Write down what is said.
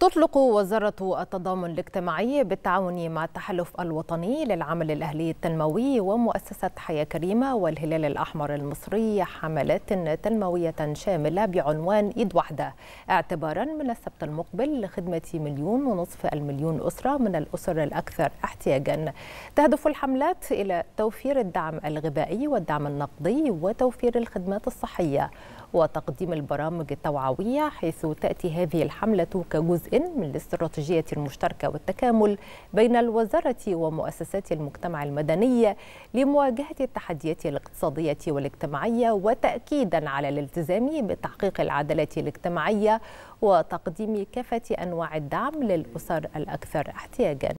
تطلق وزارة التضامن الاجتماعي بالتعاون مع التحالف الوطني للعمل الأهلي التنموي ومؤسسة حياة كريمة والهلال الأحمر المصري حملات تنموية شاملة بعنوان إيد واحدة اعتبارا من السبت المقبل لخدمة مليون ونصف المليون أسرة من الأسر الأكثر احتياجا تهدف الحملات إلى توفير الدعم الغذائي والدعم النقدي وتوفير الخدمات الصحية وتقديم البرامج التوعوية حيث تأتي هذه الحملة كجزء من الاستراتيجية المشتركة والتكامل بين الوزارة ومؤسسات المجتمع المدني لمواجهة التحديات الاقتصادية والاجتماعية وتأكيدا على الالتزام بتحقيق العدالة الاجتماعية وتقديم كافة أنواع الدعم للأسر الأكثر احتياجا